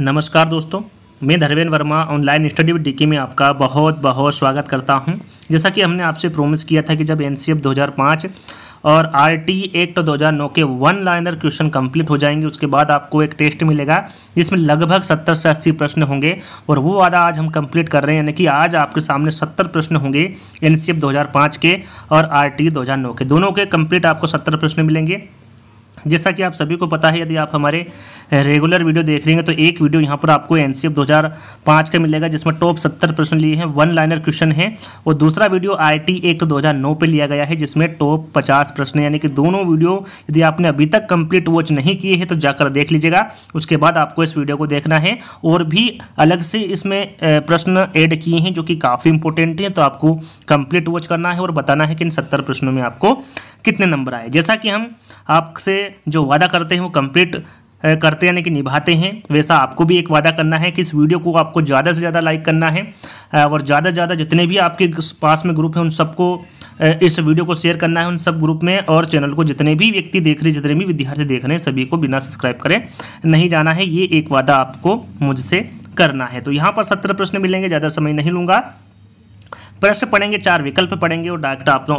नमस्कार दोस्तों मैं Dharmendra Verma online study with में आपका बहुत बहुत स्वागत करता हूं जैसा कि हमने आपसे प्रोमिस किया था कि जब एन 2005 और आर टी एक्ट दो हज़ार नौ के वन लाइनर क्वेश्चन कंप्लीट हो जाएंगे उसके बाद आपको एक टेस्ट मिलेगा जिसमें लगभग सत्तर से अस्सी प्रश्न होंगे और वो वादा आज हम कंप्लीट कर रहे हैं यानी कि आज आपके सामने सत्तर प्रश्न होंगे एन सी एफ दो हज़ार पाँच के और आर टी दो हज़ार नौ के दोनों के कम्प्लीट आपको सत्तर प्रश्न मिलेंगे जैसा कि आप सभी को पता है यदि आप हमारे रेगुलर वीडियो देख रहे हैं तो एक वीडियो यहाँ पर आपको एन सी का मिलेगा जिसमें टॉप सत्तर प्रश्न लिए हैं वन लाइनर क्वेश्चन है और दूसरा वीडियो आई टी एक्ट दो पर लिया गया है जिसमें टॉप पचास प्रश्न यानी कि दोनों वीडियो यदि आपने अभी तक कंप्लीट वॉच नहीं किए हैं तो जाकर देख लीजिएगा उसके बाद आपको इस वीडियो को देखना है और भी अलग से इसमें प्रश्न ऐड किए हैं जो कि काफ़ी इंपॉर्टेंट हैं तो आपको कंप्लीट वॉच करना है और बताना है कि इन सत्तर प्रश्नों में आपको कितने नंबर आए जैसा कि हम आपसे जो वादा करते हैं वो कंप्लीट करते यानी कि निभाते हैं वैसा आपको भी एक वादा करना है कि इस वीडियो को आपको ज़्यादा से ज़्यादा लाइक करना है और ज़्यादा से ज़्यादा जितने भी आपके पास में ग्रुप हैं उन सबको इस वीडियो को शेयर करना है उन सब ग्रुप में और चैनल को जितने भी व्यक्ति देख रहे जितने भी विद्यार्थी देख रहे हैं सभी को बिना सब्सक्राइब करें नहीं जाना है ये एक वादा आपको मुझसे करना है तो यहाँ पर सत्रह प्रश्न मिलेंगे ज़्यादा समय नहीं लूँगा प्रश्न पढ़ेंगे चार विकल्प पढ़ेंगे और डायरेक्ट आप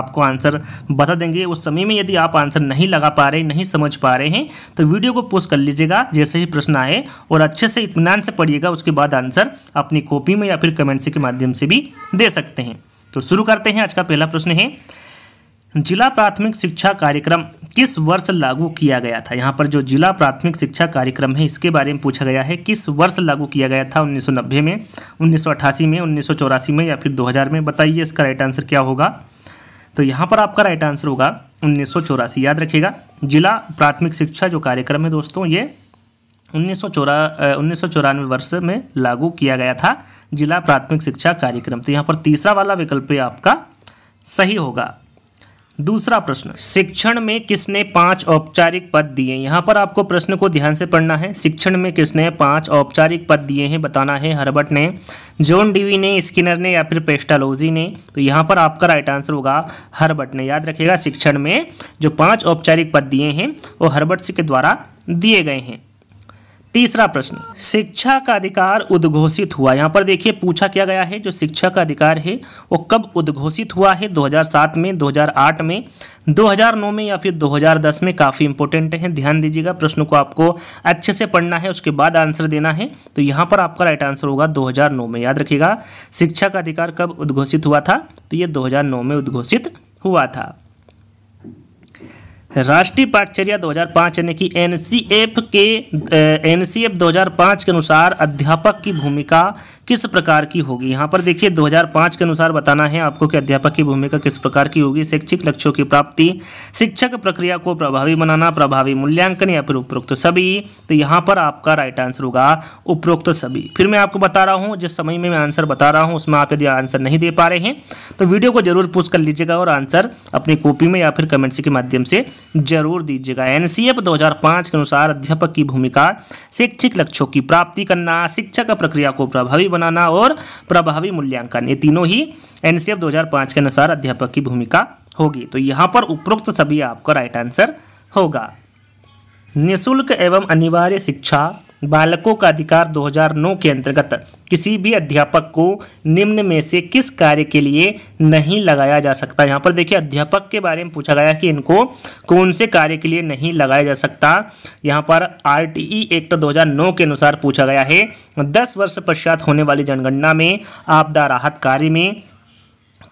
आपको आंसर बता देंगे उस समय में यदि आप आंसर नहीं लगा पा रहे नहीं समझ पा रहे हैं तो वीडियो को पोस्ट कर लीजिएगा जैसे ही प्रश्न आए और अच्छे से इतमान से पढ़िएगा उसके बाद आंसर अपनी कॉपी में या फिर कमेंट्स के माध्यम से भी दे सकते हैं तो शुरू करते हैं आज का पहला प्रश्न है जिला प्राथमिक शिक्षा कार्यक्रम किस वर्ष लागू किया गया था यहाँ पर जो जिला प्राथमिक शिक्षा कार्यक्रम है इसके बारे में पूछा गया है किस वर्ष लागू किया गया था 1990 में 1988 में उन्नीस में या फिर 2000 में बताइए इसका राइट आंसर क्या होगा तो यहाँ पर आपका राइट आंसर होगा उन्नीस याद रखिएगा जिला प्राथमिक शिक्षा जो कार्यक्रम है दोस्तों ये उन्नीस उन्नीस वर्ष में लागू किया गया था जिला प्राथमिक शिक्षा कार्यक्रम तो यहाँ पर तीसरा वाला विकल्प आपका सही होगा दूसरा प्रश्न शिक्षण में किसने पांच औपचारिक पद दिए यहाँ पर आपको प्रश्न को ध्यान से पढ़ना है शिक्षण में किसने पांच औपचारिक पद दिए हैं बताना है हर्बर्ट ने जॉन डीवी ने स्किनर ने या फिर पेस्टालोजी ने तो यहाँ पर आपका राइट आंसर होगा हर्बर्ट ने याद रखेगा शिक्षण में जो पांच औपचारिक पद दिए हैं वो हर्बर्ट के द्वारा दिए गए हैं तीसरा प्रश्न शिक्षा का अधिकार उद्घोषित हुआ यहाँ पर देखिए पूछा क्या गया है जो शिक्षा का अधिकार है वो कब उद्घोषित हुआ है 2007 में 2008 में 2009 में या फिर 2010 में काफ़ी इंपॉर्टेंट है ध्यान दीजिएगा प्रश्न को आपको अच्छे से पढ़ना है उसके बाद आंसर देना है तो यहाँ पर आपका राइट आंसर होगा दो में याद रखिएगा शिक्षा का अधिकार कब उद्घोषित हुआ था तो ये दो में उद्घोषित हुआ था राष्ट्रीय पाठचर्या 2005 यानी कि एन के एन सी 2005 के अनुसार अध्यापक की भूमिका किस प्रकार की होगी यहाँ पर देखिए 2005 के अनुसार बताना है आपको कि अध्यापक की भूमिका किस प्रकार की होगी शैक्षिक लक्ष्यों की प्राप्ति शिक्षक प्रक्रिया को प्रभावी बनाना प्रभावी मूल्यांकन या फिर उपरोक्त सभी तो यहाँ पर आपका राइट आंसर होगा उपरोक्त सभी फिर मैं आपको बता रहा हूँ जिस समय में मैं आंसर बता रहा हूँ उसमें आप यदि आंसर नहीं दे पा रहे हैं तो वीडियो को जरूर पूछ कर लीजिएगा और आंसर अपनी कॉपी में या फिर कमेंट्स के माध्यम से जरूर दीजिएगा एनसीएफ 2005 के अनुसार अध्यापक की भूमिका शैक्षिक लक्ष्यों की प्राप्ति करना शिक्षा प्रक्रिया को प्रभावी बनाना और प्रभावी मूल्यांकन ये तीनों ही एनसीएफ 2005 के अनुसार अध्यापक की भूमिका होगी तो यहाँ पर उपरोक्त सभी आपका राइट आंसर होगा निःशुल्क एवं अनिवार्य शिक्षा बालकों का अधिकार 2009 के अंतर्गत किसी भी अध्यापक को निम्न में से किस कार्य के लिए नहीं लगाया जा सकता यहाँ पर देखिए अध्यापक के बारे में पूछा गया कि इनको कौन से कार्य के लिए नहीं लगाया जा सकता यहाँ पर आर एक्ट 2009 के अनुसार पूछा गया है दस वर्ष पश्चात होने वाली जनगणना में आपदा राहत कार्य में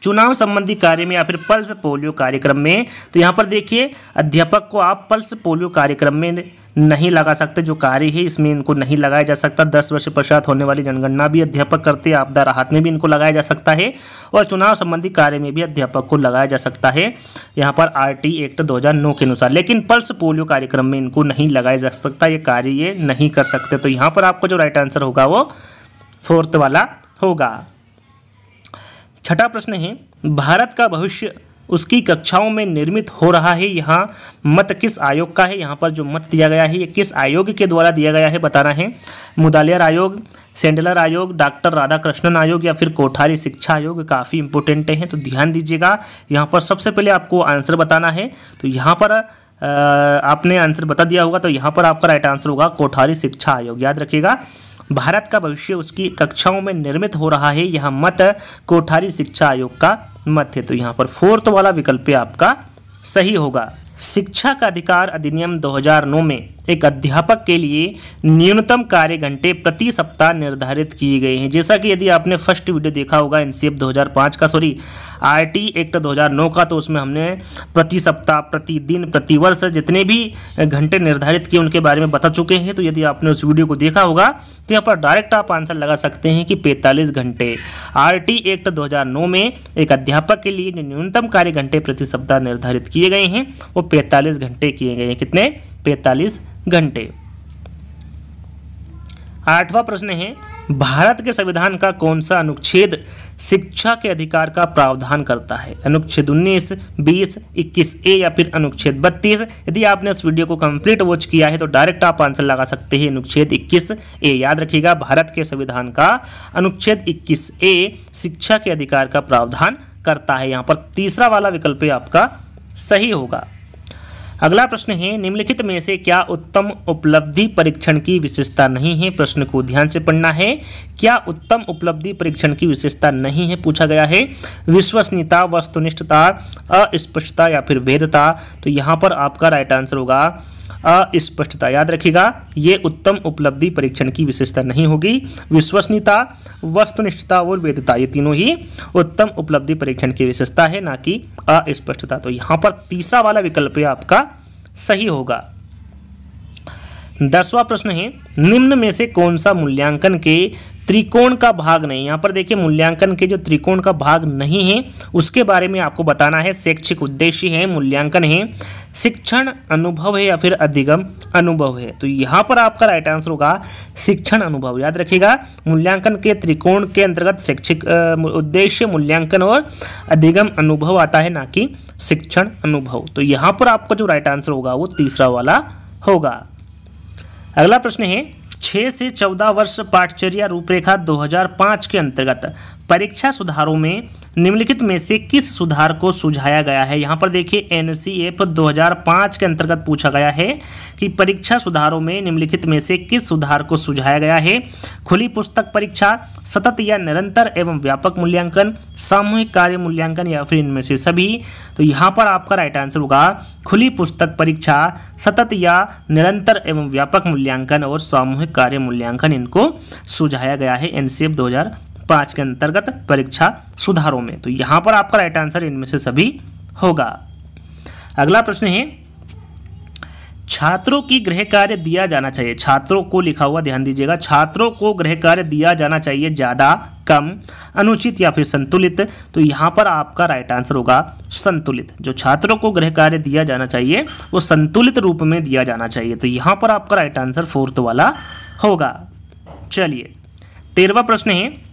चुनाव संबंधी कार्य में या फिर पल्स पोलियो कार्यक्रम में तो यहाँ पर देखिए अध्यापक को आप पल्स पोलियो कार्यक्रम में नहीं लगा सकते जो कार्य है इसमें इनको नहीं लगाया जा सकता दस वर्ष पश्चात होने वाली जनगणना भी अध्यापक करते आपदा राहत में भी इनको लगाया जा सकता है और चुनाव संबंधी कार्य में भी अध्यापक को लगाया जा सकता है यहाँ पर आर एक्ट दो के अनुसार लेकिन पल्स पोलियो कार्यक्रम में इनको नहीं लगाया जा सकता ये कार्य ये नहीं कर सकते तो यहाँ पर आपको जो राइट आंसर होगा वो फोर्थ वाला होगा छठा प्रश्न है भारत का भविष्य उसकी कक्षाओं में निर्मित हो रहा है यहाँ मत किस आयोग का है यहाँ पर जो मत दिया गया है ये किस आयोग के द्वारा दिया गया है बताना है मुदालियर आयोग सेंडलर आयोग डॉक्टर राधाकृष्णन आयोग या फिर कोठारी शिक्षा आयोग काफ़ी इंपोर्टेंट हैं तो ध्यान दीजिएगा यहाँ पर सबसे पहले आपको आंसर बताना है तो यहाँ पर आपने आंसर बता दिया होगा तो यहाँ पर आपका राइट आंसर होगा कोठारी शिक्षा आयोग याद रखिएगा भारत का भविष्य उसकी कक्षाओं में निर्मित हो रहा है यह मत कोठारी शिक्षा आयोग का मत है तो यहाँ पर फोर्थ वाला विकल्प आपका सही होगा शिक्षा का अधिकार अधिनियम 2009 में एक अध्यापक के लिए न्यूनतम कार्य घंटे प्रति सप्ताह निर्धारित किए गए हैं जैसा कि यदि आपने फर्स्ट वीडियो देखा होगा एन 2005 का सॉरी टी एक्ट 2009 का तो उसमें हमने प्रति सप्ताह प्रतिदिन प्रतिवर्ष जितने भी घंटे निर्धारित किए उनके बारे में बता चुके हैं तो यदि आपने उस वीडियो को देखा होगा तो यहाँ पर डायरेक्ट आप आंसर लगा सकते हैं कि पैंतालीस घंटे आर एक्ट दो में एक अध्यापक के लिए न्यूनतम कार्य घंटे प्रति सप्ताह निर्धारित किए गए हैं वो पैंतालीस घंटे किए गए हैं कितने पैंतालीस घंटे आठवां प्रश्न है भारत के संविधान का कौन सा अनुच्छेद शिक्षा के अधिकार का प्रावधान करता है अनुच्छेद 19, 20, 21 ए या फिर अनुच्छेद 32 यदि आपने इस वीडियो को कंप्लीट वॉच किया है तो डायरेक्ट आप आंसर लगा सकते हैं अनुच्छेद 21 ए याद रखिएगा भारत के संविधान का अनुच्छेद 21 ए शिक्षा के अधिकार का प्रावधान करता है यहाँ पर तीसरा वाला विकल्प आपका सही होगा अगला प्रश्न है निम्नलिखित में से क्या उत्तम उपलब्धि परीक्षण की विशेषता नहीं है प्रश्न को ध्यान से पढ़ना है क्या उत्तम उपलब्धि परीक्षण की विशेषता नहीं है पूछा गया है विश्वसनीयता वस्तुनिष्ठता अस्पष्टता या फिर वेदता तो यहाँ पर आपका राइट आंसर होगा अस्पष्टता याद रखिएगा ये उत्तम उपलब्धि परीक्षण की विशेषता नहीं होगी विश्वसनीयता वस्तुनिष्ठता और वेदता ये तीनों ही उत्तम उपलब्धि परीक्षण की विशेषता है ना कि अस्पष्टता तो यहाँ पर तीसरा वाला विकल्प आपका सही होगा दसवां प्रश्न है निम्न में से कौन सा मूल्यांकन के त्रिकोण का भाग नहीं यहाँ पर देखिए मूल्यांकन के जो त्रिकोण का भाग नहीं है उसके बारे में आपको बताना है शैक्षिक उद्देश्य है मूल्यांकन है शिक्षण अनुभव है या फिर अधिगम अनुभव है तो यहाँ पर आपका राइट आंसर होगा शिक्षण अनुभव याद रखिएगा मूल्यांकन के त्रिकोण के अंतर्गत शैक्षिक उद्देश्य मूल्यांकन और अधिगम अनुभव आता है ना कि शिक्षण अनुभव तो यहाँ पर आपका जो राइट आंसर होगा वो तीसरा वाला होगा अगला प्रश्न है छः से चौदह वर्ष पाठचर्या रूपरेखा 2005 के अंतर्गत परीक्षा सुधारों में निम्नलिखित में से किस सुधार को सुझाया गया है यहाँ पर देखिए एन सी एफ दो के अंतर्गत पूछा गया है कि परीक्षा सुधारों में निम्नलिखित में से किस सुधार को सुझाया गया है खुली पुस्तक परीक्षा सतत या निरंतर एवं व्यापक मूल्यांकन सामूहिक कार्य मूल्यांकन या फिर इनमें से सभी तो यहाँ पर आपका राइट आंसर होगा खुली पुस्तक परीक्षा सतत या निरंतर एवं व्यापक मूल्यांकन और सामूहिक कार्य मूल्यांकन इनको सुझाया गया है एन सी एफ पांच के अंतर्गत परीक्षा सुधारों में तो यहां पर आपका राइट आंसर इनमें से सभी होगा अगला प्रश्न है छात्रों की गृह कार्य दिया जाना चाहिए छात्रों को लिखा हुआ ध्यान दीजिएगा छात्रों को गृह कार्य दिया जाना चाहिए ज़्यादा कम अनुचित या फिर संतुलित तो यहां पर आपका राइट आंसर होगा संतुलित जो छात्रों को गृह कार्य दिया जाना चाहिए वो संतुलित रूप में दिया जाना चाहिए तो यहां पर आपका राइट आंसर फोर्थ वाला होगा चलिए तेरवा प्रश्न है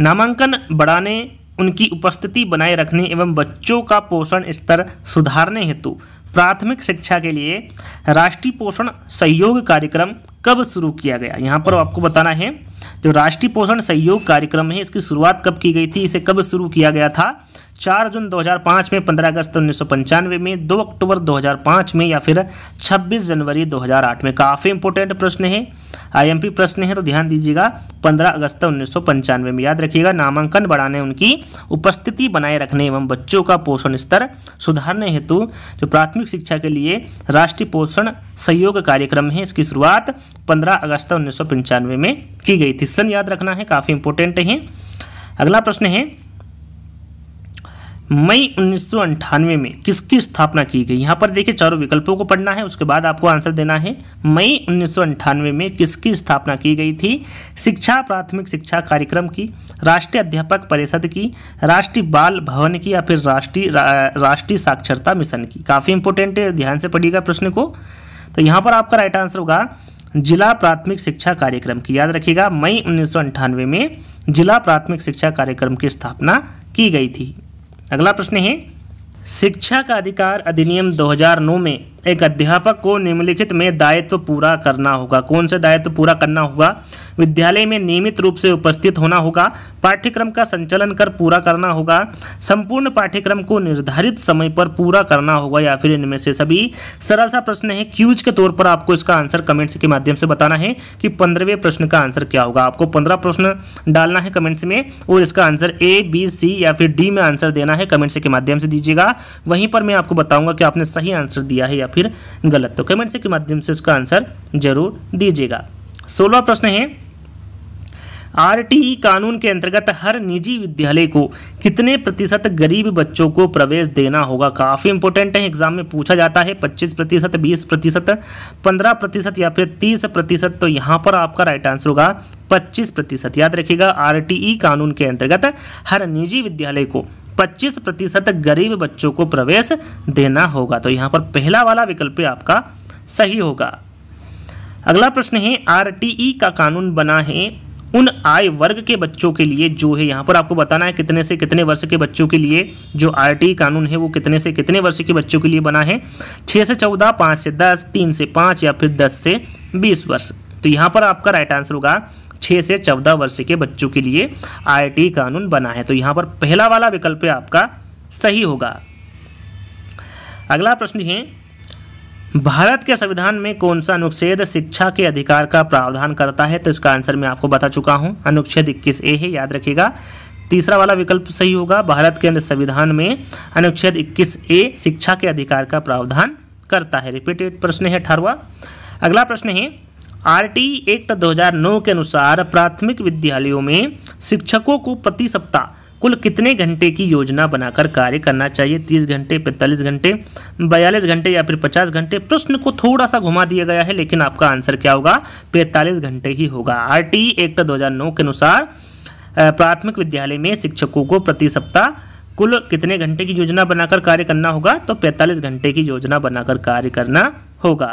नामांकन बढ़ाने उनकी उपस्थिति बनाए रखने एवं बच्चों का पोषण स्तर सुधारने हेतु प्राथमिक शिक्षा के लिए राष्ट्रीय पोषण सहयोग कार्यक्रम कब शुरू किया गया यहाँ पर आपको बताना है जो राष्ट्रीय पोषण सहयोग कार्यक्रम है इसकी शुरुआत कब की गई थी इसे कब शुरू किया गया था चार जून 2005 में 15 अगस्त उन्नीस में 2 अक्टूबर 2005 में या फिर 26 जनवरी 2008 में काफ़ी इंपॉर्टेंट प्रश्न है आईएमपी प्रश्न है तो ध्यान दीजिएगा 15 अगस्त उन्नीस में याद रखिएगा नामांकन बढ़ाने उनकी उपस्थिति बनाए रखने एवं बच्चों का पोषण स्तर सुधारने हेतु जो प्राथमिक शिक्षा के लिए राष्ट्रीय पोषण सहयोग कार्यक्रम है इसकी शुरुआत पंद्रह अगस्त उन्नीस में की गई थी सन याद रखना है काफ़ी इंपॉर्टेंट है अगला प्रश्न है मई उन्नीस में किसकी स्थापना की गई यहाँ पर देखिए चारों विकल्पों को पढ़ना है उसके बाद आपको आंसर देना है मई उन्नीस में किसकी स्थापना की गई थी शिक्षा प्राथमिक शिक्षा कार्यक्रम की राष्ट्रीय अध्यापक परिषद की राष्ट्रीय बाल भवन की या फिर राष्ट्रीय रा, राष्ट्रीय साक्षरता मिशन की काफ़ी इंपोर्टेंट है ध्यान से पढ़िएगा प्रश्न को तो यहाँ पर आपका राइट आंसर होगा जिला प्राथमिक शिक्षा कार्यक्रम की याद रखिएगा मई उन्नीस में जिला प्राथमिक शिक्षा कार्यक्रम की स्थापना की गई थी अगला प्रश्न है शिक्षा का अधिकार अधिनियम 2009 में एक अध्यापक को निम्नलिखित में दायित्व तो पूरा करना होगा कौन से दायित्व तो पूरा करना होगा विद्यालय में नियमित रूप से उपस्थित होना होगा पाठ्यक्रम का संचालन कर पूरा करना होगा संपूर्ण पाठ्यक्रम को निर्धारित समय पर पूरा करना होगा या फिर इनमें से सभी सरल सा प्रश्न है क्यूज के तौर पर आपको इसका आंसर कमेंट्स के माध्यम से बताना है कि पंद्रहवें प्रश्न का आंसर क्या होगा आपको पंद्रह प्रश्न डालना है कमेंट्स में और इसका आंसर ए बी सी या फिर डी में आंसर देना है कमेंट्स के माध्यम से दीजिएगा वहीं पर मैं आपको बताऊंगा कि आपने सही आंसर दिया है या फिर गलत तो कमेंट से के माध्यम से उसका आंसर जरूर दीजिएगा सोलह प्रश्न है आरटीई e कानून के अंतर्गत हर निजी विद्यालय को कितने प्रतिशत गरीब बच्चों को प्रवेश देना होगा काफ़ी इंपॉर्टेंट है एग्जाम में पूछा जाता है 25 प्रतिशत बीस प्रतिशत पंद्रह प्रतिशत या फिर 30 प्रतिशत तो यहां पर आपका राइट आंसर होगा 25 प्रतिशत याद रखिएगा आरटीई e कानून के अंतर्गत हर निजी विद्यालय को 25 प्रतिशत गरीब बच्चों को प्रवेश देना होगा तो यहाँ पर पहला वाला विकल्प आपका सही होगा अगला प्रश्न है आरटीई का कानून बना है उन आय वर्ग के बच्चों के लिए जो है यहाँ पर आपको बताना है कितने से कितने वर्ष के बच्चों के लिए जो आर कानून है वो कितने से कितने वर्ष के बच्चों के लिए बना है छः से चौदह पाँच से दस तीन से पाँच या फिर दस से बीस वर्ष तो यहाँ पर आपका राइट आंसर होगा छः से चौदह वर्ष के बच्चों के लिए आई कानून बना है तो यहाँ पर पहला वाला विकल्प आपका सही होगा अगला प्रश्न है भारत के संविधान में कौन सा अनुच्छेद शिक्षा के अधिकार का प्रावधान करता है तो इसका आंसर मैं आपको बता चुका हूं अनुच्छेद इक्कीस ए है याद रखिएगा तीसरा वाला विकल्प सही होगा भारत के संविधान में अनुच्छेद इक्कीस ए शिक्षा के अधिकार का प्रावधान करता है रिपीटेड प्रश्न है अठारवा अगला प्रश्न है टी एक्ट 2009 के अनुसार प्राथमिक विद्यालयों में शिक्षकों को प्रति सप्ताह कुल कितने घंटे की योजना बनाकर कार्य करना चाहिए तीस घंटे पैंतालीस घंटे बयालीस घंटे या फिर पचास घंटे प्रश्न को थोड़ा सा घुमा दिया गया है लेकिन आपका आंसर क्या होगा पैंतालीस घंटे ही होगा आर एक्ट 2009 के अनुसार प्राथमिक विद्यालय में शिक्षकों को प्रति सप्ताह कुल कितने घंटे की योजना बनाकर कार्य करना होगा तो पैंतालीस घंटे की योजना बनाकर कार्य करना होगा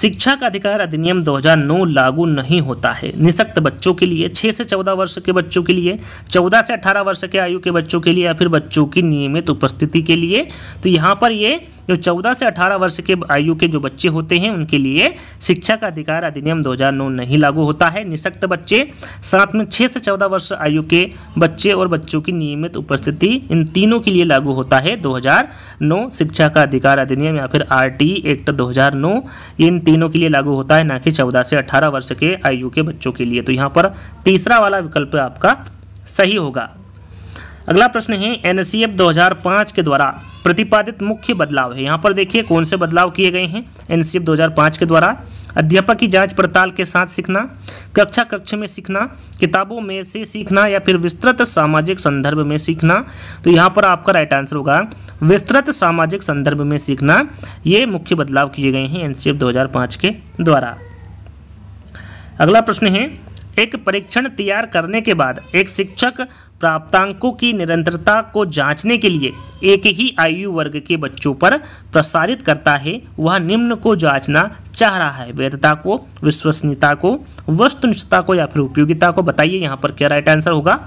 शिक्षा का अधिकार अधिनियम 2009 लागू नहीं होता है निशक्त बच्चों के लिए 6 से 14 वर्ष के बच्चों के लिए 14 से 18 वर्ष के आयु के बच्चों के लिए या फिर बच्चों की नियमित उपस्थिति के लिए तो यहाँ पर ये जो 14 से 18 वर्ष के आयु के जो बच्चे होते हैं उनके लिए शिक्षा का अधिकार अधिनियम 2009 नहीं लागू होता है निशक्त बच्चे साथ में छः से चौदह वर्ष आयु के बच्चे और बच्चों की नियमित उपस्थिति इन तीनों के लिए लागू होता है दो शिक्षा का अधिकार अधिनियम या फिर आर एक्ट 2009 इन तीनों के लिए लागू होता है ना कि चौदह से अठारह वर्ष के आयु के बच्चों के लिए तो यहाँ पर तीसरा वाला विकल्प आपका सही होगा अगला प्रश्न है एन 2005 के द्वारा प्रतिपादित मुख्य बदलाव है यहाँ पर देखिए कौन से बदलाव किए गए हैं एनसीएफ 2005 के द्वारा अध्यापक की जांच पड़ताल के साथ सीखना कक्षा कक्ष में सीखना किताबों में से सीखना या फिर विस्तृत सामाजिक संदर्भ में सीखना तो यहाँ पर आपका राइट आंसर होगा विस्तृत सामाजिक संदर्भ में सीखना ये मुख्य बदलाव किए गए हैं एन सी के द्वारा अगला प्रश्न है एक परीक्षण तैयार करने के बाद एक शिक्षक प्राप्तांकों की निरंतरता को जांचने के लिए एक ही आयु वर्ग के बच्चों पर प्रसारित करता है वह निम्न को जांचना चाह रहा है वैधता को विश्वसनीयता को वस्तुनिष्ठता को या फिर उपयोगिता को बताइए यहाँ पर क्या राइट आंसर होगा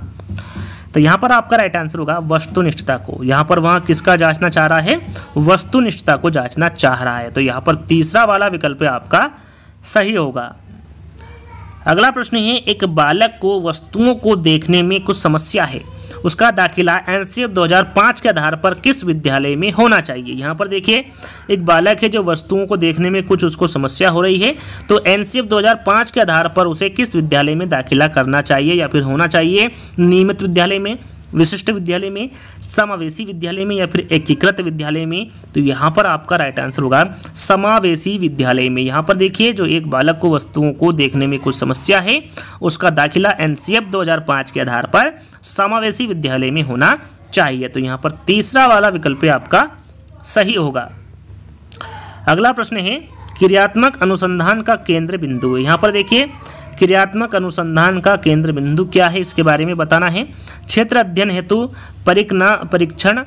तो यहाँ पर आपका राइट आंसर होगा वस्तुनिष्ठता को यहाँ पर वहाँ किसका जांचना चाह रहा है वस्तुनिष्ठता को जांचना चाह रहा है तो यहाँ पर तीसरा वाला विकल्प आपका सही होगा अगला प्रश्न है एक बालक को वस्तुओं को देखने में कुछ समस्या है उसका दाखिला एन सी 2005 के आधार पर किस विद्यालय में होना चाहिए यहाँ पर देखिए एक बालक है जो वस्तुओं को देखने में कुछ उसको समस्या हो रही है तो एन सी 2005 के आधार पर उसे किस विद्यालय में दाखिला करना चाहिए या फिर होना चाहिए नियमित विद्यालय में विशिष्ट विद्यालय में समावेशी विद्यालय में या फिर एकीकृत विद्यालय में तो यहाँ पर आपका राइट आंसर होगा समावेशी विद्यालय में यहाँ पर देखिए जो एक बालक को वस्तुओं को देखने में कुछ समस्या है उसका दाखिला एन 2005 के आधार पर समावेशी विद्यालय में होना चाहिए तो यहाँ पर तीसरा वाला विकल्प आपका सही होगा अगला प्रश्न है क्रियात्मक अनुसंधान का केंद्र बिंदु यहाँ पर देखिए क्रियात्मक अनुसंधान का केंद्र बिंदु क्या है इसके बारे में बताना है क्षेत्र अध्ययन हेतु परिकना परीक्षण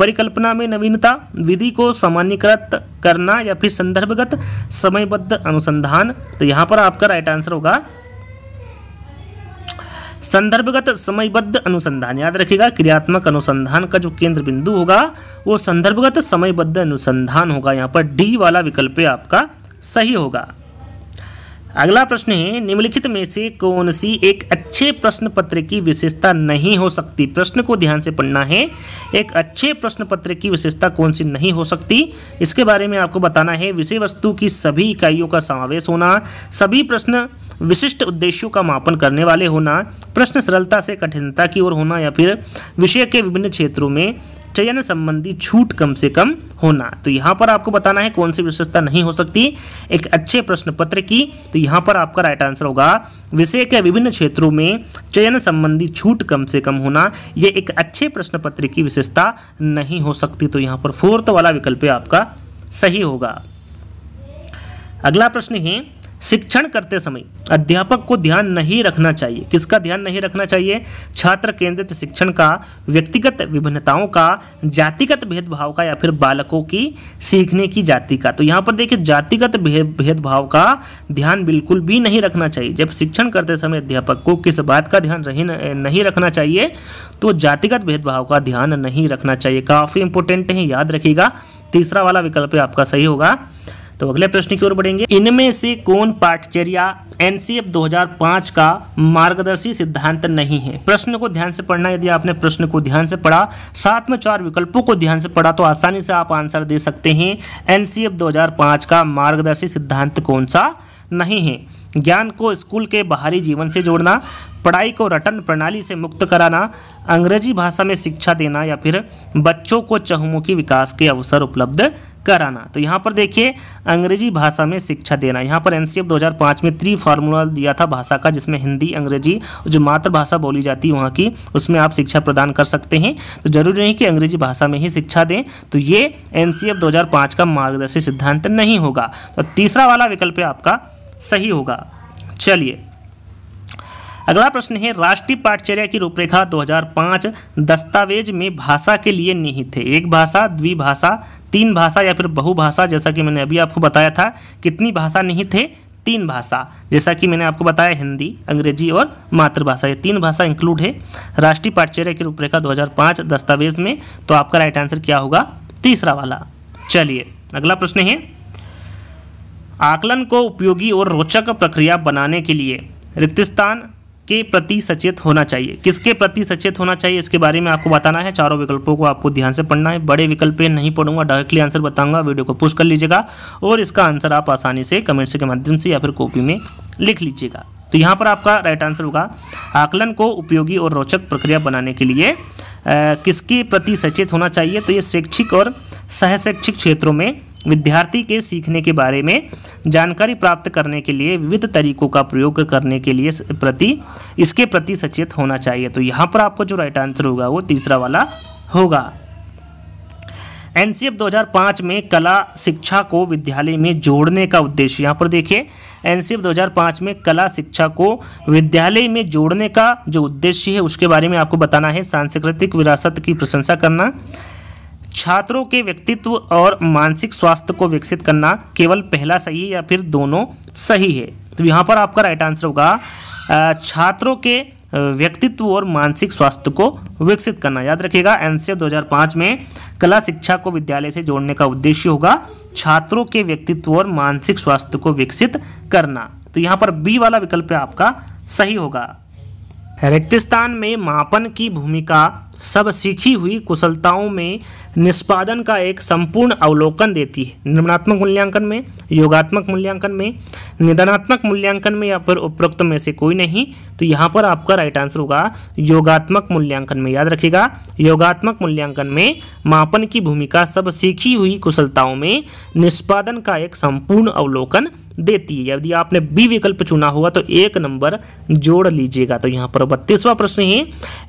परिकल्पना में नवीनता विधि को सामान्यकृत करना या फिर संदर्भगत समयबद्ध अनुसंधान तो यहाँ पर आपका राइट आंसर होगा संदर्भगत समयबद्ध अनुसंधान याद रखिएगा क्रियात्मक अनुसंधान का जो केंद्र बिंदु होगा वो संदर्भगत समयबद्ध अनुसंधान होगा यहाँ पर डी वाला विकल्प आपका सही होगा अगला प्रश्न है निम्नलिखित में से कौन सी एक अच्छे प्रश्न पत्र की विशेषता नहीं हो सकती प्रश्न को ध्यान से पढ़ना है एक अच्छे प्रश्न पत्र की विशेषता कौन सी नहीं हो सकती इसके बारे में आपको बताना है विषय वस्तु की सभी इकाइयों का समावेश होना सभी प्रश्न विशिष्ट उद्देश्यों का मापन करने वाले होना प्रश्न सरलता से कठिनता की ओर होना या फिर विषय के विभिन्न क्षेत्रों में चयन संबंधी छूट कम से कम होना तो यहाँ पर आपको बताना है कौन सी विशेषता नहीं हो सकती एक अच्छे प्रश्न पत्र की तो यहाँ पर आपका राइट आंसर होगा विषय के विभिन्न क्षेत्रों में चयन संबंधी छूट कम से कम होना यह एक अच्छे प्रश्न पत्र की विशेषता नहीं हो सकती तो यहाँ पर फोर्थ वाला विकल्प आपका सही होगा अगला प्रश्न है शिक्षण करते समय अध्यापक को ध्यान नहीं रखना चाहिए किसका ध्यान नहीं रखना चाहिए छात्र केंद्रित शिक्षण का व्यक्तिगत विभिन्नताओं का जातिगत भेदभाव का या फिर बालकों की सीखने की जाति का तो यहाँ पर देखिए जातिगत भेदभाव का ध्यान बिल्कुल भी नहीं रखना चाहिए जब शिक्षण करते समय अध्यापक को किस बात का ध्यान नहीं रखना चाहिए तो जातिगत भेदभाव का ध्यान नहीं रखना चाहिए काफ़ी इंपॉर्टेंट है याद रखिएगा तीसरा वाला विकल्प आपका सही होगा तो अगले प्रश्न की ओर बढ़ेंगे इनमें से कौन पाठचर्या एनसीएफ 2005 का मार्गदर्शी सिद्धांत नहीं है प्रश्न को ध्यान से पढ़ना यदि आपने प्रश्न को ध्यान से पढ़ा साथ में चार विकल्पों को ध्यान से पढ़ा तो आसानी से आप आंसर दे सकते हैं एनसीएफ 2005 का मार्गदर्शी सिद्धांत कौन सा नहीं है ज्ञान को स्कूल के बाहरी जीवन से जोड़ना पढ़ाई को रटन प्रणाली से मुक्त कराना अंग्रेजी भाषा में शिक्षा देना या फिर बच्चों को चहुमुखी विकास के अवसर उपलब्ध कराना तो यहाँ पर देखिए अंग्रेजी भाषा में शिक्षा देना यहाँ पर एन 2005 में त्री फार्मूला दिया था भाषा का जिसमें हिंदी अंग्रेजी जो मातृभाषा बोली जाती है वहाँ की उसमें आप शिक्षा प्रदान कर सकते हैं तो जरूरी नहीं कि अंग्रेजी भाषा में ही शिक्षा दें तो ये एन 2005 का मार्गदर्शी सिद्धांत नहीं होगा तो तीसरा वाला विकल्प है आपका सही होगा चलिए अगला प्रश्न है राष्ट्रीय पाठचर्या की रूपरेखा 2005 दस्तावेज में भाषा के लिए निहित है एक भाषा द्विभाषा तीन भाषा या फिर बहुभाषा जैसा कि मैंने अभी आपको बताया था कितनी भाषा निहित है तीन भाषा जैसा कि मैंने आपको बताया हिंदी अंग्रेजी और मातृभाषा ये तीन भाषा इंक्लूड है राष्ट्रीय पाठचर्या की रूपरेखा 2005 दस्तावेज में तो आपका राइट आंसर क्या होगा तीसरा वाला चलिए अगला प्रश्न है आकलन को उपयोगी और रोचक प्रक्रिया बनाने के लिए रिक्तिस्तान के प्रति सचेत होना चाहिए किसके प्रति सचेत होना चाहिए इसके बारे में आपको बताना है चारों विकल्पों को आपको ध्यान से पढ़ना है बड़े विकल्प नहीं पढ़ूंगा डायरेक्टली आंसर बताऊंगा वीडियो को पुश कर लीजिएगा और इसका आंसर आप आसानी से कमेंट्स के माध्यम से या फिर कॉपी में लिख लीजिएगा तो यहाँ पर आपका राइट आंसर होगा आकलन को उपयोगी और रोचक प्रक्रिया बनाने के लिए किसके प्रति सचेत होना चाहिए तो ये शैक्षिक और सहशैक्षिक क्षेत्रों में विद्यार्थी के सीखने के बारे में जानकारी प्राप्त करने के लिए विविध तरीकों का प्रयोग करने के लिए प्रति इसके प्रति सचेत होना चाहिए तो यहाँ पर आपको जो राइट आंसर होगा वो तीसरा वाला होगा एन 2005 में कला शिक्षा को विद्यालय में जोड़ने का उद्देश्य यहाँ पर देखिए एन 2005 में कला शिक्षा को विद्यालय में जोड़ने का जो उद्देश्य है उसके बारे में आपको बताना है सांस्कृतिक विरासत की प्रशंसा करना छात्रों के व्यक्तित्व और मानसिक स्वास्थ्य को विकसित करना केवल पहला सही है या फिर दोनों सही है तो यहाँ पर आपका राइट आंसर होगा छात्रों के व्यक्तित्व और मानसिक स्वास्थ्य को विकसित करना याद रखिएगा एनसीएफ 2005 e में कला शिक्षा को विद्यालय से जोड़ने का उद्देश्य होगा छात्रों के व्यक्तित्व और मानसिक स्वास्थ्य को विकसित करना तो यहाँ पर बी वाला विकल्प आपका सही होगा रेगिस्तान में मापन की भूमिका सब सीखी हुई कुशलताओं में निष्पादन का एक संपूर्ण अवलोकन देती है निर्माणात्मक मूल्यांकन में योगात्मक मूल्यांकन में निदानात्मक मूल्यांकन में या फिर उपरोक्त में से कोई नहीं तो यहाँ पर आपका राइट आंसर होगा योगात्मक मूल्यांकन में याद रखिएगा योगात्मक मूल्यांकन में मापन की भूमिका सब सीखी हुई कुशलताओं में निष्पादन का एक संपूर्ण अवलोकन देती है यदि आपने बी विकल्प चुना हुआ तो एक नंबर जोड़ लीजिएगा तो यहाँ पर बत्तीसवा प्रश्न है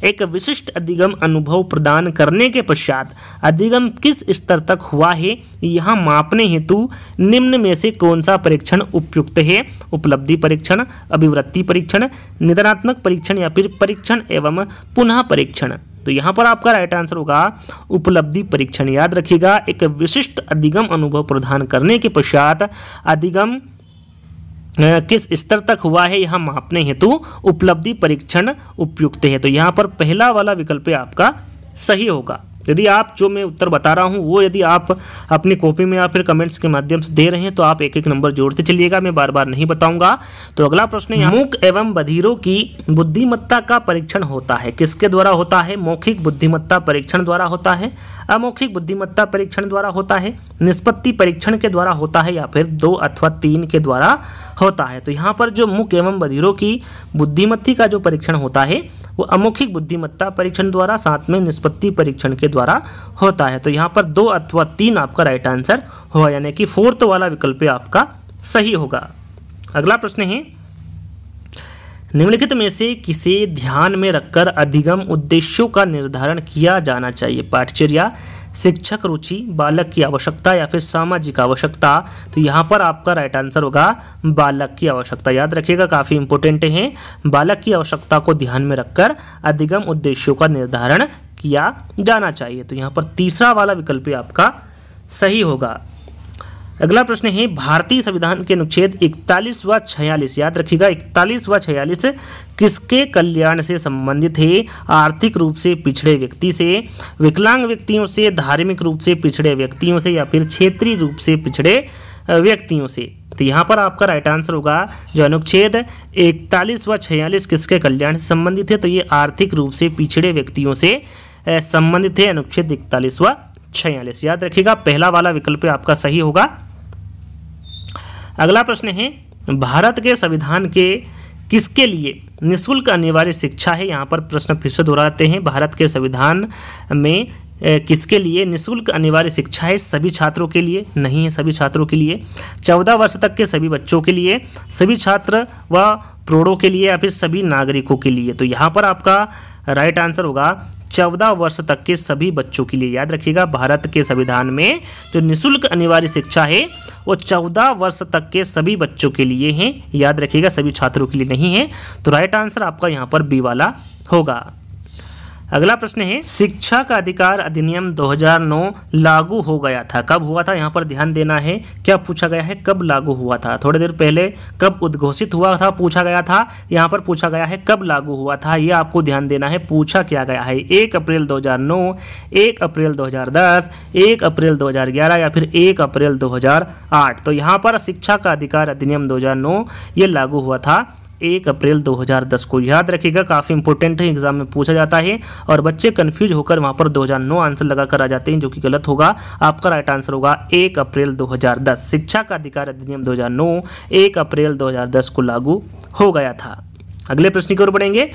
एक विशिष्ट अधिगम अनुभव प्रदान करने के पश्चात अधिगम किस स्तर तक हुआ है यहाँ मापने हेतु निम्न में से कौन सा परीक्षण उपयुक्त है उपलब्धि परीक्षण अभिवृत्ति परीक्षण निदानात्मक परीक्षण या फिर परीक्षण एवं पुनः परीक्षण तो यहाँ पर आपका राइट आंसर होगा उपलब्धि परीक्षण याद रखिएगा एक विशिष्ट अधिगम अनुभव प्रदान करने के पश्चात अधिगम किस स्तर तक हुआ है यह मापने हेतु उपलब्धि परीक्षण उपयुक्त है तो यहाँ पर पहला वाला विकल्प आपका सही होगा यदि आप जो मैं उत्तर बता रहा हूँ वो यदि आप अपनी कॉपी में या फिर कमेंट्स के माध्यम से दे रहे हैं तो आप एक एक नंबर जोड़ते चलिएगा मैं बार बार नहीं बताऊंगा तो अगला प्रश्न है मूक एवं बधिरों की बुद्धिमत्ता का परीक्षण होता है किसके द्वारा होता है मौखिक बुद्धिमत्ता परीक्षण द्वारा होता है अमौखिक बुद्धिमत्ता परीक्षण द्वारा होता है निष्पत्ति परीक्षण के द्वारा होता है या फिर दो अथवा तीन के द्वारा होता है तो यहाँ पर जो मुख एवं बधिरों की बुद्धिमत्ती का जो परीक्षण होता है वो अमौखिक बुद्धिमत्ता परीक्षण द्वारा साथ में निष्पत्ति परीक्षण के द्वारा होता है तो यहाँ पर दो अथवा तीन आपका राइट आंसर होगा यानी कि फोर्थ वाला विकल्प आपका सही होगा अगला प्रश्न है निम्नलिखित में से किसे ध्यान में रखकर अधिगम उद्देश्यों का निर्धारण किया जाना चाहिए पाठचर्या शिक्षक रुचि बालक की आवश्यकता या फिर सामाजिक आवश्यकता तो यहाँ पर आपका राइट आंसर होगा बालक की आवश्यकता याद रखिएगा काफ़ी इंपॉर्टेंट है बालक की आवश्यकता को ध्यान में रखकर अधिगम उद्देश्यों का निर्धारण किया जाना चाहिए तो यहाँ पर तीसरा वाला विकल्प आपका सही होगा अगला प्रश्न है भारतीय संविधान के अनुच्छेद इकतालीस व 46 याद रखिएगा इकतालीस व छियालीस किसके कल्याण से संबंधित है आर्थिक रूप से पिछड़े व्यक्ति से विकलांग व्यक्तियों से धार्मिक रूप से पिछड़े व्यक्तियों से या फिर क्षेत्रीय रूप से पिछड़े व्यक्तियों से तो यहाँ पर आपका राइट आंसर होगा जो अनुच्छेद इकतालीस व छियालीस किसके कल्याण से संबंधित है तो ये आर्थिक रूप से पिछड़े व्यक्तियों से संबंधित है अनुच्छेद इकतालीस व छियालीस याद रखिएगा पहला वाला विकल्प आपका सही होगा अगला प्रश्न है भारत के संविधान के किसके लिए निःशुल्क अनिवार्य शिक्षा है यहाँ पर प्रश्न फिर से दोहराते हैं भारत के संविधान में किसके लिए निशुल्क अनिवार्य शिक्षा है सभी छात्रों के लिए नहीं है सभी छात्रों के लिए चौदह वर्ष तक के सभी बच्चों के लिए सभी छात्र व प्रौढ़ों के लिए या फिर सभी नागरिकों के लिए तो यहाँ पर आपका राइट आंसर होगा चौदह वर्ष तक के सभी बच्चों के लिए याद रखिएगा भारत के संविधान में जो निःशुल्क अनिवार्य शिक्षा है वो चौदह वर्ष तक के सभी बच्चों के लिए हैं याद रखिएगा सभी छात्रों के लिए नहीं है तो राइट आंसर आपका यहाँ पर बी वाला होगा अगला प्रश्न है शिक्षा का अधिकार अधिनियम 2009 लागू हो गया था कब हुआ था यहाँ पर ध्यान देना है क्या पूछा गया है कब लागू हुआ था थोड़ी देर पहले कब उद्घोषित हुआ था पूछा गया था यहाँ पर पूछा गया है कब लागू हुआ था ये आपको ध्यान देना है पूछा क्या गया है एक अप्रैल 2009 एक अप्रैल 2010 एक अप्रैल दो या फिर एक अप्रैल दो तो यहाँ पर शिक्षा का अधिकार अधिनियम दो ये लागू हुआ था एक अप्रैल 2010 को याद रखिएगा काफ़ी इंपॉर्टेंट है एग्जाम में पूछा जाता है और बच्चे कन्फ्यूज होकर वहाँ पर 2009 आंसर लगा कर आ जाते हैं जो कि गलत होगा आपका राइट आंसर होगा एक अप्रैल 2010 शिक्षा का अधिकार अधिनियम 2009 हज़ार एक अप्रैल 2010 को लागू हो गया था अगले प्रश्न की ओर बढ़ेंगे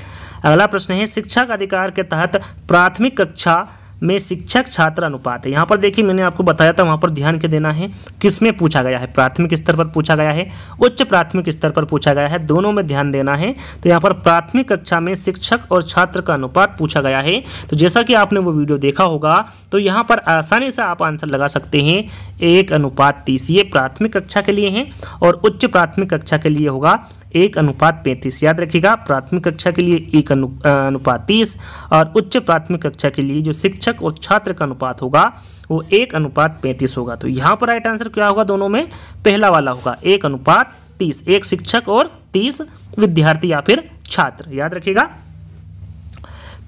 अगला प्रश्न है शिक्षा का अधिकार के तहत प्राथमिक कक्षा में शिक्षक छात्र अनुपात है यहाँ पर देखिए मैंने आपको बताया था वहाँ पर ध्यान के देना है किस में पूछा गया है प्राथमिक स्तर पर पूछा गया है उच्च प्राथमिक स्तर पर पूछा गया है दोनों में ध्यान देना है तो यहाँ पर प्राथमिक कक्षा में शिक्षक और छात्र का अनुपात पूछा गया है तो जैसा कि आपने वो वीडियो देखा होगा तो यहाँ पर आसानी से आप आंसर लगा सकते हैं एक अनुपात तीस ये प्राथमिक कक्षा के लिए हैं और उच्च प्राथमिक कक्षा के लिए होगा एक अनुपात पैंतीस याद रखिएगा प्राथमिक कक्षा के लिए एक अनु, अनुपात तीस और उच्च प्राथमिक कक्षा के लिए जो शिक्षक और छात्र का अनुपात होगा वो एक अनुपात पैंतीस होगा तो यहाँ पर राइट आंसर क्या होगा दोनों में पहला वाला होगा एक अनुपात तीस एक शिक्षक और तीस विद्यार्थी या फिर छात्र याद रखिएगा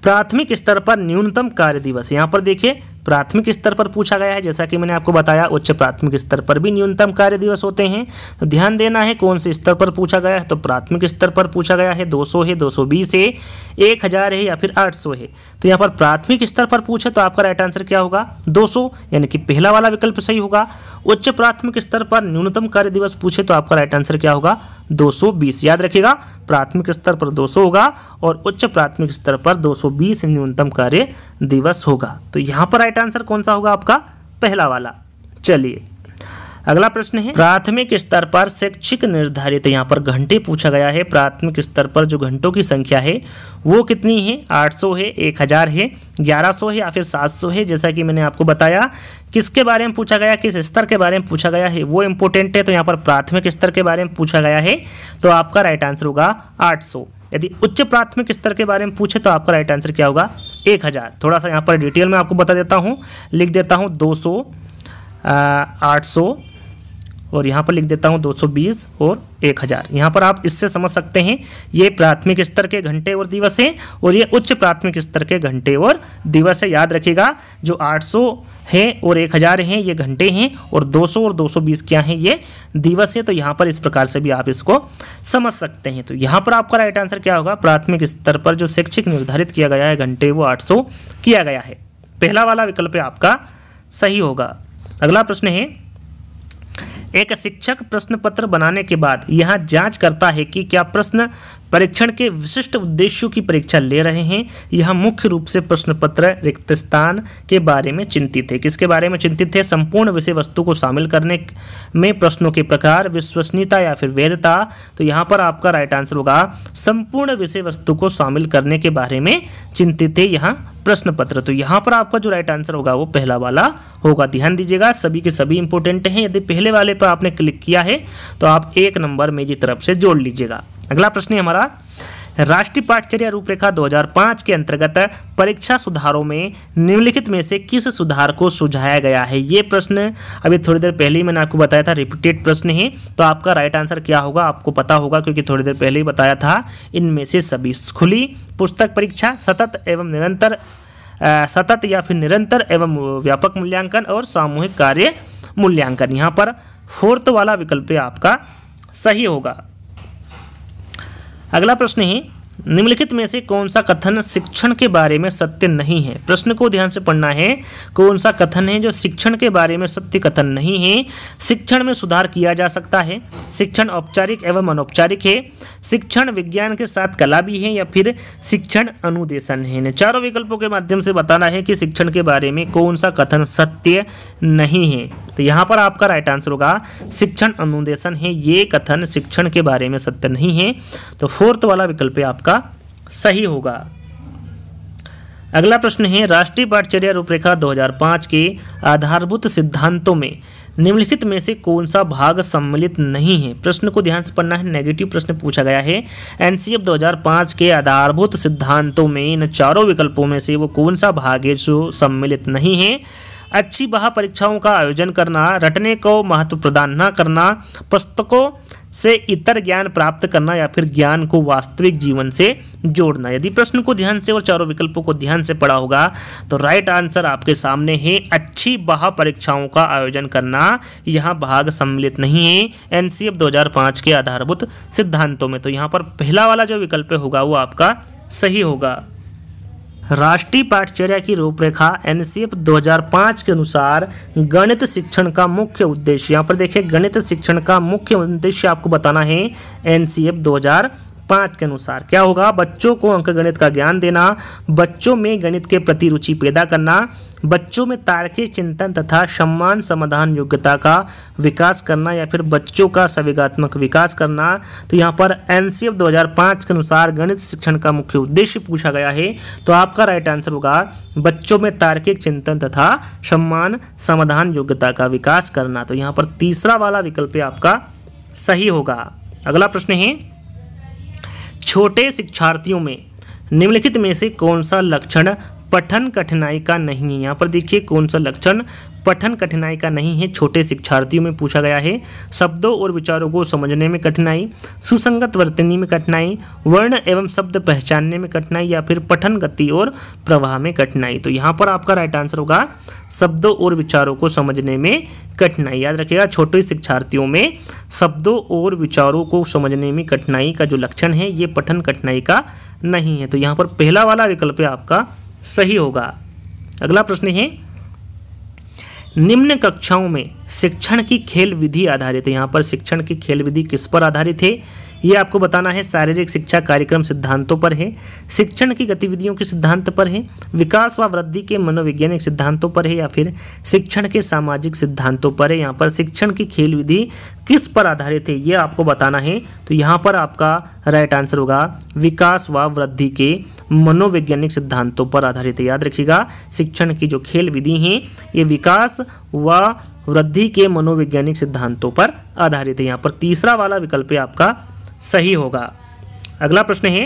प्राथमिक स्तर पर न्यूनतम कार्य दिवस यहाँ पर देखिए प्राथमिक स्तर पर पूछा गया है जैसा कि मैंने आपको बताया उच्च प्राथमिक स्तर पर भी न्यूनतम कार्य दिवस होते हैं तो ध्यान देना है कौन से स्तर पर पूछा गया है तो प्राथमिक स्तर पर पूछा गया है 200 है 220 है हजार है या फिर 800 है तो यहाँ पर प्राथमिक स्तर पर पूछे तो आपका राइट आंसर क्या होगा 200 यानी कि पहला वाला विकल्प सही होगा उच्च प्राथमिक स्तर पर न्यूनतम कार्य दिवस पूछे तो आपका राइट आंसर क्या होगा 220 याद रखिएगा प्राथमिक स्तर पर 200 होगा और उच्च प्राथमिक स्तर पर 220 न्यूनतम कार्य दिवस होगा तो यहाँ पर राइट राइट आंसर कौन सा होगा आपका पहला वाला चलिए अगला प्रश्न है प्राथमिक स्तर पर शैक्षिक निर्धारित यहाँ पर घंटे पूछा गया है प्राथमिक स्तर पर जो घंटों की संख्या है वो कितनी है 800 है 1000 है 1100 है या फिर 700 है जैसा कि मैंने आपको बताया किसके बारे में पूछा गया किस स्तर के बारे में पूछा गया है वो इंपॉर्टेंट है तो यहाँ पर प्राथमिक स्तर के बारे में पूछा गया है तो आपका राइट आंसर होगा आठ यदि उच्च प्राथमिक स्तर के बारे में पूछे तो आपका राइट आंसर क्या होगा एक हज़ार थोड़ा सा यहाँ पर डिटेल में आपको बता देता हूँ लिख देता हूँ दो सौ आठ सौ और यहाँ पर लिख देता हूँ 220 और 1000 हज़ार यहाँ पर आप इससे समझ सकते हैं ये प्राथमिक स्तर के घंटे और दिवस हैं और ये उच्च प्राथमिक स्तर के घंटे और दिवस है याद रखिएगा जो 800 है और 1000 हैं ये घंटे हैं और 200 और 220 क्या हैं ये दिवस है तो यहाँ पर इस प्रकार से भी आप इसको समझ सकते हैं तो यहाँ पर आपका राइट आंसर क्या होगा प्राथमिक स्तर पर जो शैक्षिक निर्धारित किया गया है घंटे वो आठ किया गया है पहला वाला विकल्प आपका सही होगा अगला प्रश्न है एक शिक्षक प्रश्न पत्र बनाने के बाद यहाँ जांच करता है कि क्या प्रश्न परीक्षण के विशिष्ट उद्देश्यों की परीक्षा ले रहे हैं यह मुख्य रूप से प्रश्न पत्र रिक्त स्थान के बारे में चिंतित है किसके बारे में चिंतित है संपूर्ण विषय वस्तु को शामिल करने में प्रश्नों के प्रकार विश्वसनीयता या फिर वेदता तो यहाँ पर आपका राइट आंसर होगा संपूर्ण विषय वस्तु को शामिल करने के बारे में चिंतित है यहाँ प्रश्न पत्र तो यहाँ पर आपका जो राइट आंसर होगा वो पहला वाला होगा ध्यान दीजिएगा सभी के सभी इंपॉर्टेंट हैं यदि पहले वाले पर आपने क्लिक किया है तो आप एक नंबर मेरी तरफ से जोड़ लीजिएगा अगला प्रश्न है हमारा राष्ट्रीय पाठचर्या रूपरेखा 2005 के अंतर्गत परीक्षा सुधारों में निम्नलिखित में से किस सुधार को सुझाया गया है ये प्रश्न अभी थोड़ी देर पहले ही मैंने आपको बताया था रिपीटेड प्रश्न है तो आपका राइट आंसर क्या होगा आपको पता होगा क्योंकि थोड़ी देर पहले ही बताया था इनमें से सभी खुली पुस्तक परीक्षा सतत एवं निरंतर सतत या फिर निरंतर एवं व्यापक मूल्यांकन और सामूहिक कार्य मूल्यांकन यहाँ पर फोर्थ वाला विकल्प आपका सही होगा अगला प्रश्न है निम्नलिखित में से कौन सा कथन शिक्षण के बारे में सत्य नहीं है प्रश्न को ध्यान से पढ़ना है कौन सा कथन है जो शिक्षण के बारे में सत्य कथन नहीं है शिक्षण में सुधार किया जा सकता है शिक्षण औपचारिक एवं अनौपचारिक है शिक्षण विज्ञान के साथ कला भी है या फिर शिक्षण अनुदेशन है चारों विकल्पों के माध्यम से बताना है कि शिक्षण के बारे में कौन सा कथन सत्य नहीं है तो यहाँ पर आपका राइट आंसर होगा शिक्षण अनुदेशन है ये कथन शिक्षण के बारे में सत्य नहीं है तो फोर्थ वाला विकल्प आप आपका सही होगा अगला प्रश्न है राष्ट्रीय पाठचर्या रूपरेखा 2005 के आधारभूत सिद्धांतों में निम्नलिखित में से कौन सा भाग सम्मिलित नहीं है प्रश्न को ध्यान से पढ़ना है नेगेटिव प्रश्न पूछा गया है एनसीएफ 2005 के आधारभूत सिद्धांतों में इन चारों विकल्पों में से वो कौन सा भाग है जो सम्मिलित नहीं है अच्छी बाह परीक्षाओं का आयोजन करना रटने को महत्व प्रदान न करना पुस्तकों से इतर ज्ञान प्राप्त करना या फिर ज्ञान को वास्तविक जीवन से जोड़ना यदि प्रश्न को ध्यान से और चारों विकल्पों को ध्यान से पढ़ा होगा तो राइट आंसर आपके सामने है अच्छी बाह परीक्षाओं का आयोजन करना यहाँ भाग सम्मिलित नहीं है एन 2005 के आधारभूत सिद्धांतों में तो यहाँ पर पहला वाला जो विकल्प होगा वो आपका सही होगा राष्ट्रीय पाठचर्या की रूपरेखा एन 2005 के अनुसार गणित शिक्षण का मुख्य उद्देश्य यहाँ पर देखिए गणित शिक्षण का मुख्य उद्देश्य आपको बताना है एन हजार पाँच के अनुसार क्या होगा बच्चों को अंक गणित का ज्ञान देना बच्चों में गणित के प्रति रुचि पैदा करना बच्चों में तार्किक चिंतन तथा सम्मान समाधान योग्यता का विकास करना या फिर बच्चों का संवेगात्मक विकास करना तो यहाँ पर एन सी एफ दो हज़ार पाँच के अनुसार गणित शिक्षण का मुख्य उद्देश्य पूछा गया है तो आपका राइट आंसर होगा बच्चों में तार्किक चिंतन तथा सम्मान समाधान योग्यता का विकास करना तो यहाँ पर तीसरा वाला विकल्प आपका सही होगा अगला प्रश्न है छोटे शिक्षार्थियों में निम्नलिखित में से कौन सा लक्षण पठन कठिनाई का नहीं है यहाँ पर देखिए कौन सा लक्षण पठन कठिनाई का नहीं है छोटे शिक्षार्थियों में पूछा गया है शब्दों और विचारों को समझने में कठिनाई सुसंगत वर्तनी में कठिनाई वर्ण एवं शब्द पहचानने में कठिनाई या फिर पठन गति और प्रवाह में कठिनाई तो यहाँ पर आपका राइट आंसर होगा शब्दों और विचारों को समझने में कठिनाई याद रखिएगा छोटे शिक्षार्थियों में शब्दों और विचारों को समझने में कठिनाई का जो लक्षण है ये पठन कठिनाई का नहीं है तो यहाँ पर पहला वाला विकल्प आपका सही होगा अगला प्रश्न है निम्न कक्षाओं में शिक्षण की खेल विधि आधारित है यहाँ पर शिक्षण की खेल विधि किस पर आधारित है ये आपको बताना है शारीरिक शिक्षा कार्यक्रम सिद्धांतों पर है शिक्षण की गतिविधियों के सिद्धांत पर है विकास व वृद्धि के मनोवैज्ञानिक सिद्धांतों पर है या फिर शिक्षण के सामाजिक सिद्धांतों पर है यहाँ पर शिक्षण की खेल विधि किस पर आधारित है ये आपको बताना है तो यहाँ पर आपका राइट आंसर होगा विकास व वृद्धि के मनोवैज्ञानिक सिद्धांतों पर आधारित है याद रखिएगा शिक्षण की जो खेल विधि हैं ये विकास व वृद्धि के मनोवैज्ञानिक सिद्धांतों पर आधारित है यहाँ पर तीसरा वाला विकल्प आपका सही होगा अगला प्रश्न है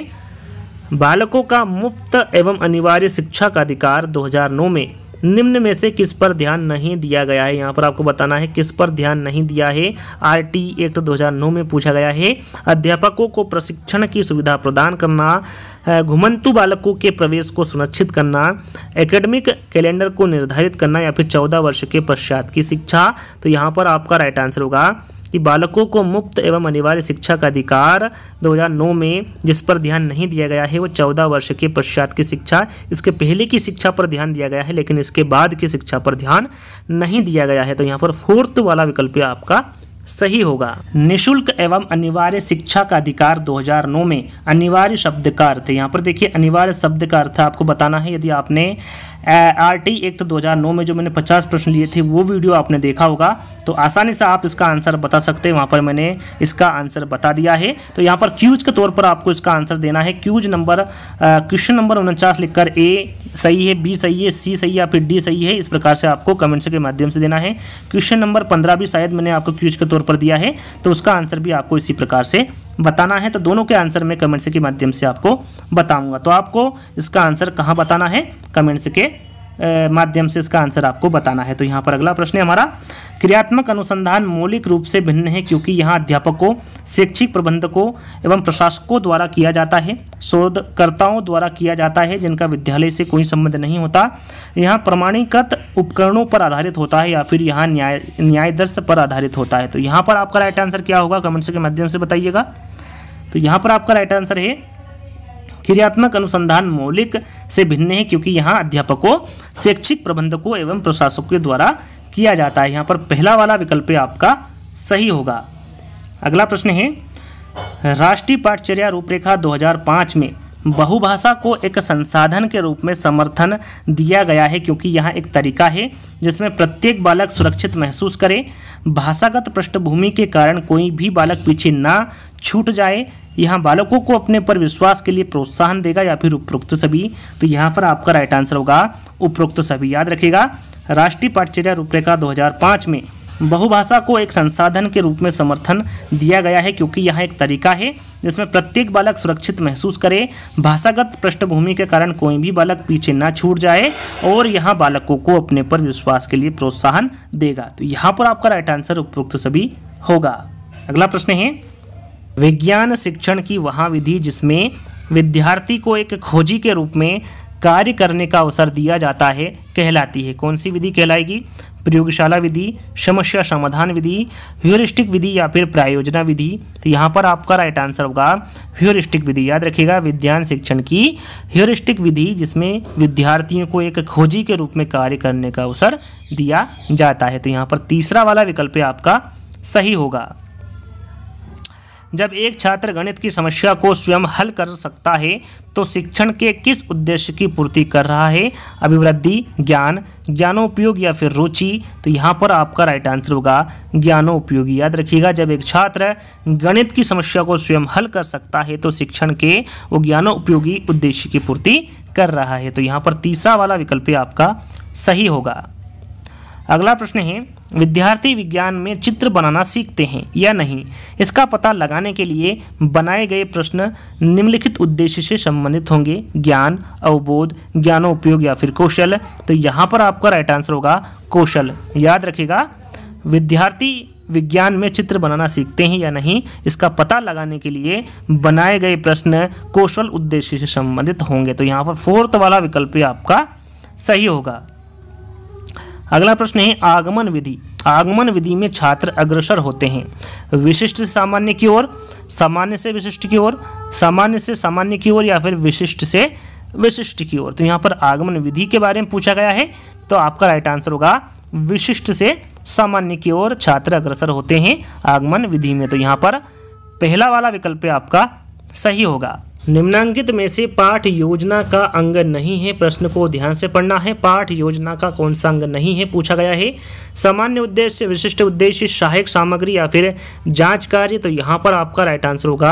बालकों का मुफ्त एवं अनिवार्य शिक्षा का अधिकार 2009 में निम्न में से किस पर ध्यान नहीं दिया गया है यहाँ पर आपको बताना है किस पर ध्यान नहीं दिया है आर टी एक्ट दो नौ में पूछा गया है अध्यापकों को प्रशिक्षण की सुविधा प्रदान करना घुमंतु बालकों के प्रवेश को सुनिश्चित करना एकेडमिक कैलेंडर को निर्धारित करना या फिर चौदह वर्ष के पश्चात की शिक्षा तो यहाँ पर आपका राइट आंसर होगा कि बालकों को मुफ्त एवं अनिवार्य शिक्षा का अधिकार 2009 में जिस पर ध्यान नहीं दिया गया है वो 14 वर्ष के पश्चात की शिक्षा इसके पहले की शिक्षा पर ध्यान दिया गया है लेकिन इसके बाद की शिक्षा पर ध्यान नहीं दिया गया है तो यहाँ पर फोर्थ वाला विकल्प आपका सही होगा निशुल्क एवं अनिवार्य शिक्षा का अधिकार 2009 में अनिवार्य शब्द का अर्थ यहाँ पर देखिए अनिवार्य शब्द का अर्थ आपको बताना है यदि आपने आर टी एक्ट दो हज़ार नौ में जो मैंने पचास प्रश्न लिए थे वो वीडियो आपने देखा होगा तो आसानी से आप इसका आंसर बता सकते हैं वहाँ पर मैंने इसका आंसर बता दिया है तो यहाँ पर क्यूज के तौर पर आपको इसका आंसर देना है क्यूज नंबर क्वेश्चन नंबर उनचास लिखकर ए सही है बी सही है सी सही है या फिर डी सही है इस प्रकार से आपको कमेंट्स के माध्यम से देना है क्वेश्चन नंबर पंद्रह भी शायद मैंने आपको क्यूज के तौर पर दिया है तो उसका आंसर भी आपको इसी प्रकार से बताना है तो दोनों के आंसर में कमेंट्स के माध्यम से आपको बताऊंगा तो आपको इसका आंसर कहाँ बताना है कमेंट्स के माध्यम से इसका आंसर आपको बताना है तो यहाँ पर अगला प्रश्न है हमारा क्रियात्मक अनुसंधान मौलिक रूप से भिन्न है क्योंकि यहाँ अध्यापकों शैक्षिक प्रबंधकों एवं प्रशासकों द्वारा किया जाता है शोधकर्ताओं द्वारा किया जाता है जिनका विद्यालय से कोई संबंध नहीं होता यहाँ प्रमाणीकृत उपकरणों पर आधारित होता है या फिर यहाँ न्याय न्यायदर्श पर आधारित होता है तो यहाँ पर आपका राइट आंसर क्या होगा कमेंट्स के माध्यम से बताइएगा तो यहाँ पर आपका राइट आंसर है क्रियात्मक अनुसंधान मौलिक से भिन्न है क्योंकि यहाँ अध्यापकों शैक्षिक प्रबंधकों एवं प्रशासकों के द्वारा किया जाता है यहाँ पर पहला वाला विकल्प आपका सही होगा अगला प्रश्न है राष्ट्रीय पाठचर्या रूपरेखा 2005 में बहुभाषा को एक संसाधन के रूप में समर्थन दिया गया है क्योंकि यहाँ एक तरीका है जिसमें प्रत्येक बालक सुरक्षित महसूस करे भाषागत पृष्ठभूमि के कारण कोई भी बालक पीछे ना छूट जाए यहाँ बालकों को अपने पर विश्वास के लिए प्रोत्साहन देगा या फिर उपरोक्त सभी तो यहाँ पर आपका राइट आंसर होगा उपरोक्त सभी याद रखेगा राष्ट्रीय पाठचर्या रूपरेखा दो में बहुभाषा को एक संसाधन के रूप में समर्थन दिया गया है क्योंकि यह एक तरीका है जिसमें प्रत्येक बालक सुरक्षित महसूस करे भाषागत पृष्ठभूमि के कारण कोई भी बालक पीछे ना छूट जाए और यह बालकों को अपने पर विश्वास के लिए प्रोत्साहन देगा तो यहाँ पर आपका राइट आंसर उपयुक्त सभी होगा अगला प्रश्न है विज्ञान शिक्षण की वहाँ विधि जिसमें विद्यार्थी को एक खोजी के रूप में कार्य करने का अवसर दिया जाता है कहलाती है कौन सी विधि कहलाएगी प्रयोगशाला विधि समस्या समाधान विधि ह्यूरिस्टिक विधि या फिर प्रायोजना विधि तो यहाँ पर आपका राइट आंसर होगा ह्यूरिस्टिक विधि याद रखिएगा विज्ञान शिक्षण की ह्यूरिस्टिक विधि जिसमें विद्यार्थियों को एक खोजी के रूप में कार्य करने का अवसर दिया जाता है तो यहाँ पर तीसरा वाला विकल्प आपका सही होगा जब एक छात्र गणित की समस्या को स्वयं हल कर सकता है तो शिक्षण के किस उद्देश्य की पूर्ति कर रहा है अभिवृद्धि ज्ञान ज्ञानोपयोग या फिर रुचि तो यहाँ पर आपका राइट आंसर होगा ज्ञानोपयोग याद रखिएगा जब एक छात्र गणित की समस्या को स्वयं हल कर सकता है तो शिक्षण के वो ज्ञानोपयोगी उद्देश्य की पूर्ति कर रहा है तो यहाँ पर तीसरा वाला विकल्प आपका सही होगा अगला प्रश्न है विद्यार्थी विज्ञान में चित्र बनाना सीखते हैं या नहीं इसका पता लगाने के लिए बनाए गए प्रश्न निम्नलिखित उद्देश्य से संबंधित होंगे ज्ञान अवबोध ज्ञानोपयोग या फिर कौशल तो यहाँ पर आपका राइट आंसर होगा कौशल याद रखिएगा विद्यार्थी विज्ञान में चित्र बनाना सीखते हैं या नहीं इसका पता लगाने के लिए बनाए गए प्रश्न कौशल उद्देश्य से संबंधित होंगे तो यहाँ पर फोर्थ वाला विकल्प आपका सही होगा अगला प्रश्न है आगमन विधि आगमन विधि में छात्र अग्रसर होते हैं विशिष्ट से सामान्य की ओर सामान्य से विशिष्ट की ओर सामान्य से सामान्य की ओर या फिर विशिष्ट से विशिष्ट की ओर तो यहाँ पर आगमन विधि के बारे में पूछा गया है तो आपका राइट आंसर होगा विशिष्ट से सामान्य की ओर छात्र अग्रसर होते हैं आगमन विधि में तो यहाँ पर पहला वाला विकल्प आपका सही होगा निम्नांकित में से पाठ योजना का अंग नहीं है प्रश्न को ध्यान से पढ़ना है पाठ योजना का कौन सा अंग नहीं है पूछा गया है सामान्य उद्देश्य विशिष्ट उद्देश्य सहायक सामग्री या फिर जांच कार्य तो यहाँ पर आपका राइट आंसर होगा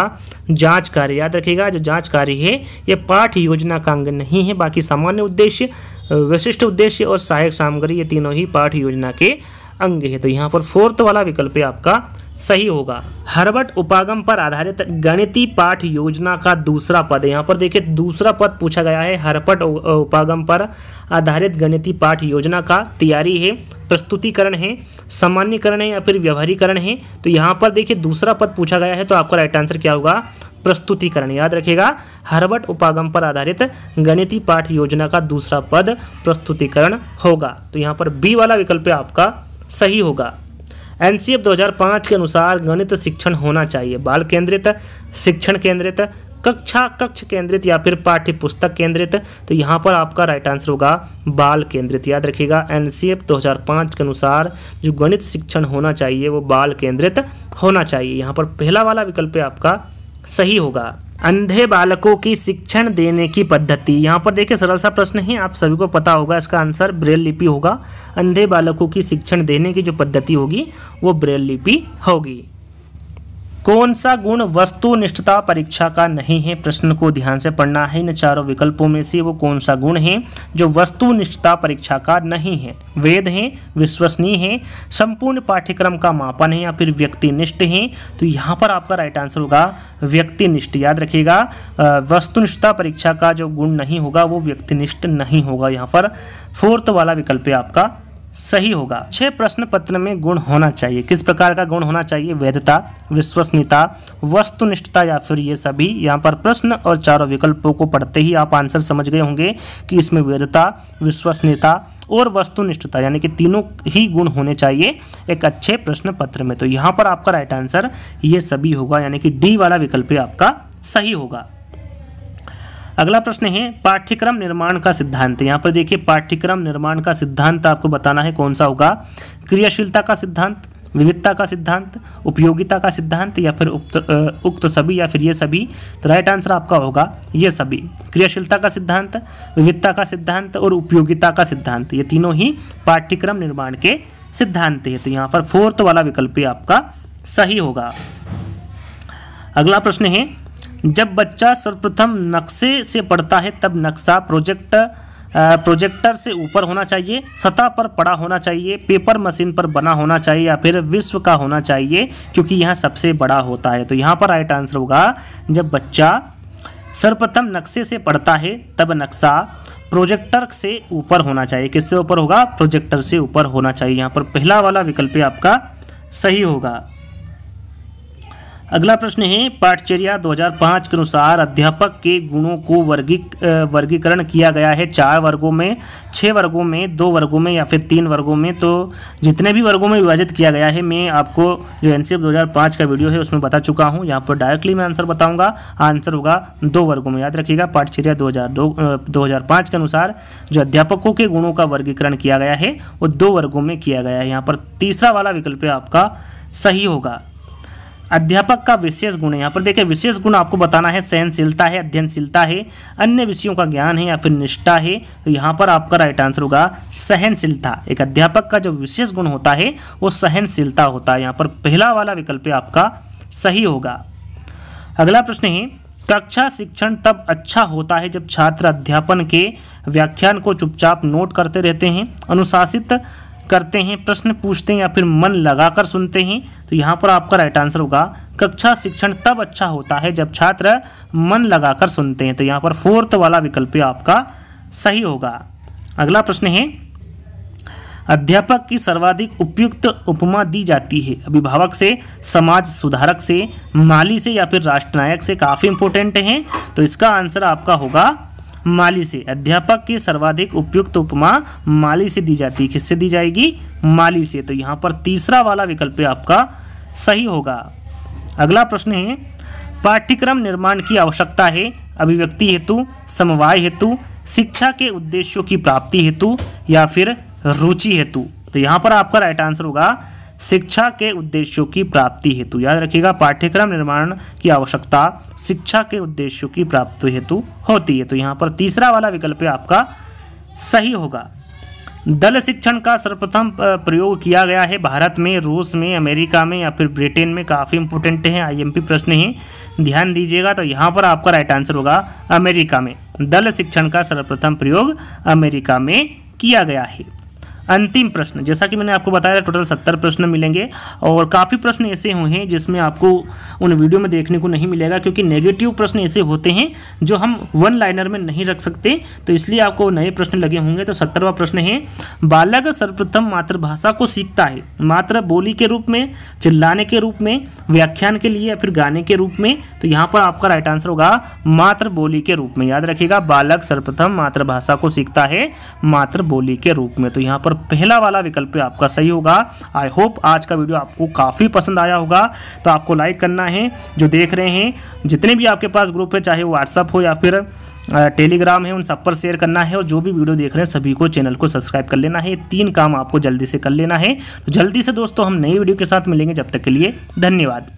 जांच कार्य याद रखिएगा जो जांच कार्य है ये पाठ योजना का अंग नहीं है बाकी सामान्य उद्देश्य विशिष्ट उद्देश्य और सहायक सामग्री ये तीनों ही पाठ योजना के अंग है तो यहाँ पर फोर्थ वाला विकल्प आपका सही होगा हर्बर्ट उपागम पर आधारित गणितीय पाठ योजना का दूसरा पद यहाँ पर देखिए दूसरा पद पूछा गया है हर्बर्ट उपागम पर आधारित गणितीय पाठ योजना का तैयारी है प्रस्तुतिकरण है सामान्यकरण है या फिर व्यवहारीकरण है तो यहाँ पर देखिए दूसरा पद पूछा गया है तो आपका राइट आंसर क्या होगा प्रस्तुतिकरण याद रखेगा हर्बर्ट उपागम पर आधारित गणितीय पाठ योजना का दूसरा पद प्रस्तुतिकरण होगा तो यहाँ पर बी वाला विकल्प आपका सही होगा एन 2005 के अनुसार गणित शिक्षण होना चाहिए बाल केंद्रित शिक्षण केंद्रित कक्षा कक्ष केंद्रित या फिर पाठ्य पुस्तक केंद्रित तो यहाँ पर आपका राइट आंसर होगा बाल केंद्रित याद रखिएगा एन 2005 के अनुसार जो गणित शिक्षण होना चाहिए वो बाल केंद्रित होना चाहिए यहाँ पर पहला वाला विकल्प आपका सही होगा अंधे बालकों की शिक्षण देने की पद्धति यहाँ पर देखिए सरल सा प्रश्न है आप सभी को पता होगा इसका आंसर ब्रेल लिपि होगा अंधे बालकों की शिक्षण देने की जो पद्धति होगी वो ब्रेल लिपि होगी कौन सा गुण वस्तुनिष्ठता परीक्षा का नहीं है प्रश्न को ध्यान से पढ़ना है इन चारों विकल्पों में से वो कौन सा गुण है जो वस्तुनिष्ठता परीक्षा का नहीं है वेद है विश्वसनीय है संपूर्ण पाठ्यक्रम का मापन है या फिर व्यक्तिनिष्ठ है तो यहाँ पर आपका राइट आंसर होगा व्यक्तिनिष्ठ याद रखिएगा वस्तुनिष्ठता परीक्षा का जो गुण नहीं होगा वो व्यक्तिनिष्ठ नहीं होगा यहाँ पर फोर्थ वाला विकल्प है आपका सही होगा छह प्रश्न पत्र में गुण होना चाहिए किस प्रकार का गुण होना चाहिए वैधता विश्वसनीयता वस्तुनिष्ठता या फिर ये सभी यहाँ पर प्रश्न और चारों विकल्पों को पढ़ते ही आप आंसर समझ गए होंगे कि इसमें वैधता विश्वसनीयता और वस्तुनिष्ठता यानी कि तीनों ही गुण होने चाहिए एक अच्छे प्रश्न पत्र में तो यहाँ पर आपका राइट आंसर ये सभी होगा यानी कि डी वाला विकल्प आपका सही होगा अगला प्रश्न है पाठ्यक्रम निर्माण का सिद्धांत यहाँ पर देखिए पाठ्यक्रम निर्माण का सिद्धांत आपको बताना है कौन सा होगा क्रियाशीलता का सिद्धांत विविधता का सिद्धांत उपयोगिता का सिद्धांत या फिर उक्त उक्त सभी या फिर ये सभी तो राइट आंसर आपका होगा ये सभी क्रियाशीलता का सिद्धांत विविधता का सिद्धांत और उपयोगिता का सिद्धांत ये तीनों ही पाठ्यक्रम निर्माण के सिद्धांत है तो यहाँ पर फोर्थ वाला विकल्प आपका सही होगा अगला प्रश्न है जब बच्चा सर्वप्रथम नक्शे से पढ़ता है तब नक्शा प्रोजेक्ट प्रोजेक्टर से ऊपर होना चाहिए सतह पर पड़ा होना चाहिए पेपर मशीन पर बना होना चाहिए या फिर विश्व का होना चाहिए क्योंकि यहाँ सबसे बड़ा होता है तो यहाँ पर राइट आंसर होगा जब बच्चा सर्वप्रथम नक्शे से पढ़ता है तब नक्शा प्रोजेक्टर से ऊपर होना चाहिए किससे ऊपर होगा प्रोजेक्टर से ऊपर होना चाहिए यहाँ पर पहला वाला विकल्प आपका सही होगा अगला प्रश्न है पाठचर्या 2005 के अनुसार अध्यापक के गुणों को वर्गी वर्गीकरण किया गया है चार वर्गों में छः वर्गों में दो वर्गों में या फिर तीन वर्गों में तो जितने भी वर्गों में विभाजित किया गया है मैं आपको जो एन 2005 का वीडियो है उसमें बता चुका हूँ यहाँ पर डायरेक्टली मैं आंसर बताऊँगा आंसर होगा दो वर्गों में याद रखिएगा पाठचर्या दो हज़ार के अनुसार जो अध्यापकों के गुणों का वर्गीकरण किया गया है वो दो वर्गों में किया गया है यहाँ पर तीसरा वाला विकल्प आपका सही होगा अध्यापक का विशेष गुण यहाँ पर देखिए विशेष गुण आपको बताना है सहनशीलता है अध्ययनशीलता है अन्य विषयों का ज्ञान है या फिर निष्ठा है तो यहाँ पर आपका राइट आंसर होगा सहनशीलता एक अध्यापक का जो विशेष गुण होता है वो सहनशीलता होता है यहाँ पर पहला वाला विकल्प आपका सही होगा अगला प्रश्न है कक्षा शिक्षण तब अच्छा होता है जब छात्र अध्यापन के व्याख्यान को चुपचाप नोट करते रहते हैं अनुशासित करते हैं प्रश्न पूछते हैं या फिर मन लगाकर सुनते हैं तो यहाँ पर आपका राइट आंसर होगा कक्षा शिक्षण तब अच्छा होता है जब छात्र मन लगाकर सुनते हैं तो यहाँ पर फोर्थ वाला विकल्प आपका सही होगा अगला प्रश्न है अध्यापक की सर्वाधिक उपयुक्त उपमा दी जाती है अभिभावक से समाज सुधारक से माली से या फिर राष्ट्रनायक से काफ़ी इंपोर्टेंट हैं तो इसका आंसर आपका होगा माली से अध्यापक की सर्वाधिक उपयुक्त उपमा माली से दी जाती है किससे दी जाएगी माली से तो यहाँ पर तीसरा वाला विकल्प आपका सही होगा अगला प्रश्न है पाठ्यक्रम निर्माण की आवश्यकता है अभिव्यक्ति हेतु समवाय हेतु शिक्षा के उद्देश्यों की प्राप्ति हेतु या फिर रुचि हेतु तो यहाँ पर आपका राइट आंसर होगा शिक्षा के उद्देश्यों की प्राप्ति हेतु याद रखिएगा पाठ्यक्रम निर्माण की आवश्यकता शिक्षा के उद्देश्यों की प्राप्ति हेतु होती है तो यहाँ पर तीसरा वाला विकल्प आपका सही होगा दल शिक्षण का सर्वप्रथम प्रयोग किया गया है भारत में रूस में अमेरिका में या फिर ब्रिटेन में काफ़ी इंपोर्टेंट है आईएमपी प्रश्न है ध्यान दीजिएगा तो यहाँ पर आपका राइट आंसर होगा अमेरिका में दल शिक्षण का सर्वप्रथम प्रयोग अमेरिका में किया गया है अंतिम प्रश्न जैसा कि मैंने आपको बताया टोटल सत्तर प्रश्न मिलेंगे और काफ़ी प्रश्न ऐसे हैं जिसमें आपको उन वीडियो में देखने को नहीं मिलेगा क्योंकि नेगेटिव प्रश्न ऐसे होते हैं जो हम वन लाइनर में नहीं रख सकते तो इसलिए आपको नए प्रश्न लगे होंगे तो सत्तरवा प्रश्न है बालक सर्वप्रथम मातृभाषा को सीखता है मात्र बोली के रूप में चिल्लाने के रूप में व्याख्यान के लिए या फिर गाने के रूप में तो यहाँ पर आपका राइट आंसर होगा बोली के रूप में याद रखिएगा बालक सर्वप्रथम मातृभाषा को सीखता है बोली के रूप में तो यहाँ पर पहला वाला विकल्प आपका सही होगा आई होप आज का वीडियो आपको काफ़ी पसंद आया होगा तो आपको लाइक करना है जो देख रहे हैं जितने भी आपके पास ग्रुप है चाहे व्हाट्सअप हो या फिर टेलीग्राम है उन सब पर शेयर करना है और जो भी वीडियो देख रहे हैं सभी को चैनल को सब्सक्राइब कर लेना है तीन काम आपको जल्दी से कर लेना है तो जल्दी से दोस्तों हम नई वीडियो के साथ मिलेंगे जब तक के लिए धन्यवाद